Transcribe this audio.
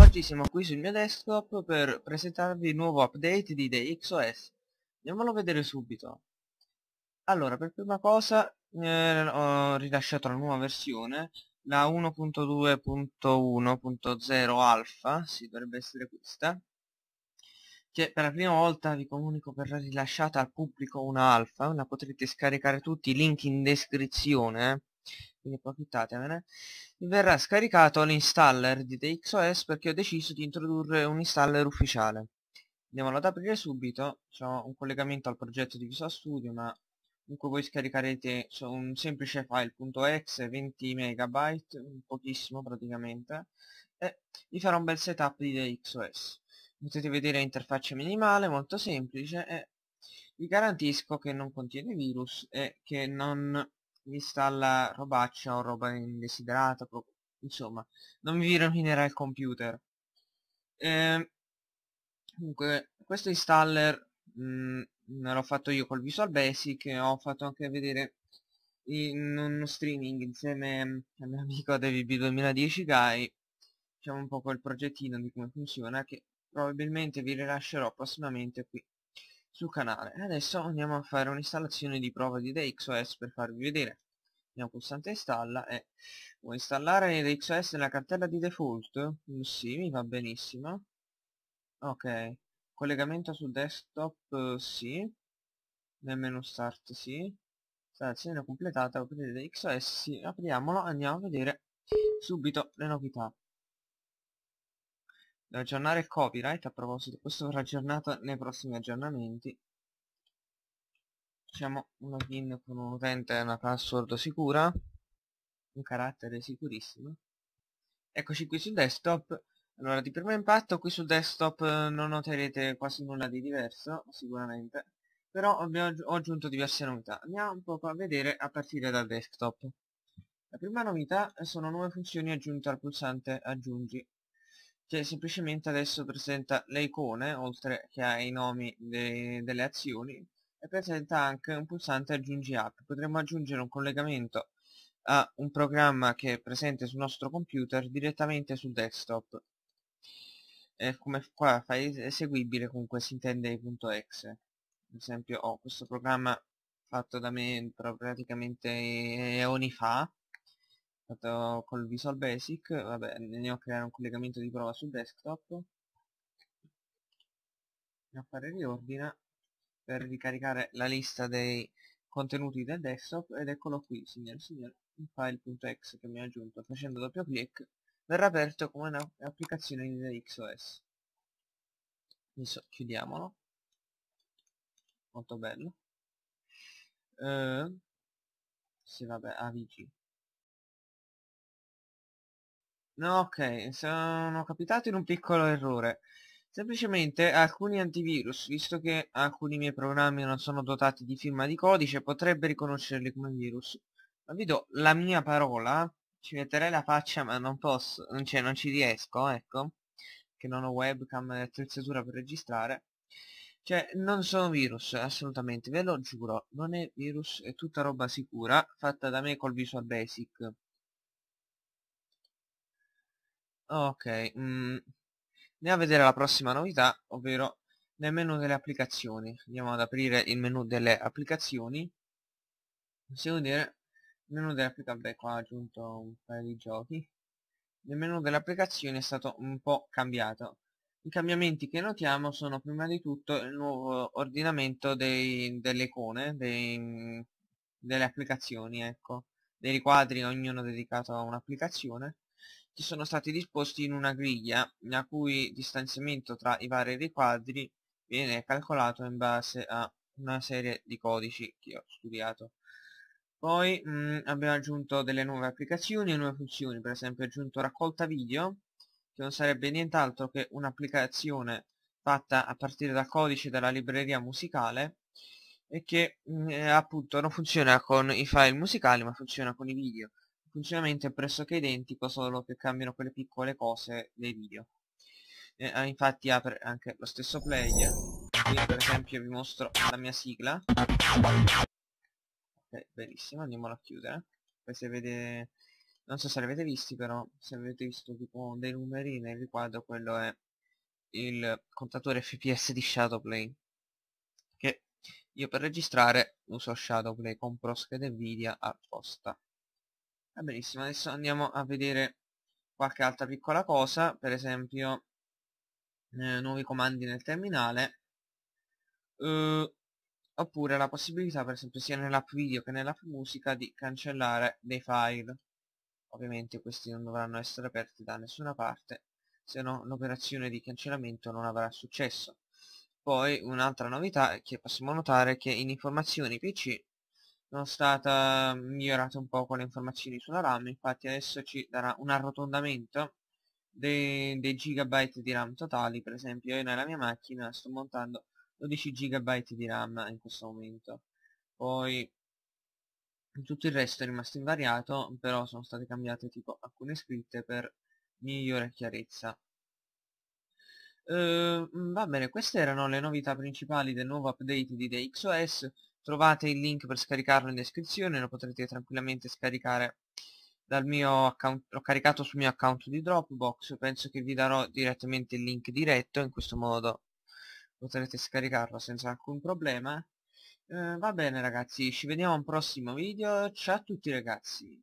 Oggi siamo qui sul mio desktop per presentarvi il nuovo update di The XOS. Andiamolo a vedere subito. Allora, per prima cosa eh, ho rilasciato la nuova versione, la 1.2.1.0 alfa, si sì, dovrebbe essere questa, che per la prima volta vi comunico verrà rilasciata al pubblico una alfa, la potrete scaricare tutti, i link in descrizione quindi approfittatevene, verrà scaricato l'installer di TXOS perché ho deciso di introdurre un installer ufficiale. Andiamolo ad aprire subito, ho un collegamento al progetto di Visual Studio, ma comunque voi scaricherete un semplice file.exe 20 MB, pochissimo praticamente, e vi farò un bel setup di TXOS. Potete vedere interfaccia minimale, molto semplice, e vi garantisco che non contiene virus e che non installa robaccia o roba indesiderata, proprio. insomma, non vi rovinerà il computer. Eh, comunque, questo installer mh, mm, l'ho fatto io col Visual Basic e ho fatto anche vedere in uno streaming insieme mm, al mio amico DVB 2010 Guy facciamo un po' quel progettino di come funziona che probabilmente vi rilascerò prossimamente qui sul canale e adesso andiamo a fare un'installazione di prova di DXOS per farvi vedere andiamo pulsante installa e vuoi installare DXOS nella cartella di default? Mm, sì, mi va benissimo ok collegamento su desktop sì nel menu start sì installazione completata aprire DXOS sì apriamolo andiamo a vedere subito le novità aggiornare il copyright a proposito questo verrà aggiornato nei prossimi aggiornamenti facciamo un login con un utente e una password sicura un carattere sicurissimo eccoci qui sul desktop allora di primo impatto qui sul desktop eh, non noterete quasi nulla di diverso sicuramente però ho aggiunto diverse novità andiamo un po' a vedere a partire dal desktop la prima novità eh, sono nuove funzioni aggiunte al pulsante aggiungi che cioè, semplicemente adesso presenta le icone, oltre che ai nomi dei, delle azioni, e presenta anche un pulsante aggiungi app. Potremmo aggiungere un collegamento a un programma che è presente sul nostro computer direttamente sul desktop. E come qua è eseguibile comunque si intende i.exe. Ad esempio ho questo programma fatto da me praticamente eh, eoni fa fatto col Visual Basic, vabbè, andiamo a creare un collegamento di prova sul desktop, andiamo a fare riordina per ricaricare la lista dei contenuti del desktop ed eccolo qui, signor signore, il file.exe che mi ha aggiunto facendo doppio clic verrà aperto come un'applicazione di XOS. Adesso chiudiamolo, molto bello. Uh, sì vabbè, avg No, ok, sono capitato in un piccolo errore. Semplicemente alcuni antivirus, visto che alcuni miei programmi non sono dotati di firma di codice, potrebbe riconoscerli come virus. Ma vi do la mia parola, ci metterei la faccia ma non posso, cioè non ci riesco, ecco, che non ho webcam e attrezzatura per registrare. Cioè, non sono virus, assolutamente, ve lo giuro, non è virus, è tutta roba sicura, fatta da me col Visual Basic. Ok, mm. andiamo a vedere la prossima novità, ovvero nel menu delle applicazioni. Andiamo ad aprire il menu delle applicazioni. Possiamo vedere il menu delle applicazioni, vabbè qua ho aggiunto un paio di giochi. Il menu delle applicazioni è stato un po' cambiato. I cambiamenti che notiamo sono prima di tutto il nuovo ordinamento dei, delle icone, dei, delle applicazioni, ecco, dei riquadri, ognuno dedicato a un'applicazione che sono stati disposti in una griglia, la cui distanziamento tra i vari riquadri viene calcolato in base a una serie di codici che ho studiato. Poi mh, mm, abbiamo aggiunto delle nuove applicazioni e nuove funzioni, per esempio ho aggiunto raccolta video, che non sarebbe nient'altro che un'applicazione fatta a partire da codice della libreria musicale e che mh, mm, appunto non funziona con i file musicali ma funziona con i video funzionamento è pressoché identico, solo che cambiano quelle piccole cose dei video. Eh, ah, infatti apre anche lo stesso player. Qui per esempio vi mostro la mia sigla. Ok, bellissima, andiamola a chiudere. Poi se vede... Non so se l'avete visti però, se avete visto tipo dei numeri nel riquadro, quello è il contatore FPS di Shadowplay. Che io per registrare uso Shadowplay, compro schede Nvidia apposta. Va ah, benissimo, adesso andiamo a vedere qualche altra piccola cosa, per esempio eh, nuovi comandi nel terminale, eh, oppure la possibilità per esempio sia nell'app video che nell'app musica di cancellare dei file. Ovviamente questi non dovranno essere aperti da nessuna parte, se no l'operazione di cancellamento non avrà successo. Poi un'altra novità che possiamo notare è che in informazioni PC sono stata mhmm, migliorata un po' con le informazioni sulla RAM, infatti adesso ci darà un arrotondamento dei, dei gigabyte di RAM totali, per esempio io nella mia macchina sto montando 12 gigabyte di RAM in questo momento, poi tutto il resto è rimasto invariato, però sono state cambiate tipo alcune scritte per migliore chiarezza. Uh, va bene, queste erano le novità principali del nuovo update di DxOS, trovate il link per scaricarlo in descrizione lo potrete tranquillamente scaricare dal mio account l'ho caricato sul mio account di Dropbox penso che vi darò direttamente il link diretto in questo modo potrete scaricarlo senza alcun problema eh, va bene ragazzi ci vediamo al prossimo video ciao a tutti ragazzi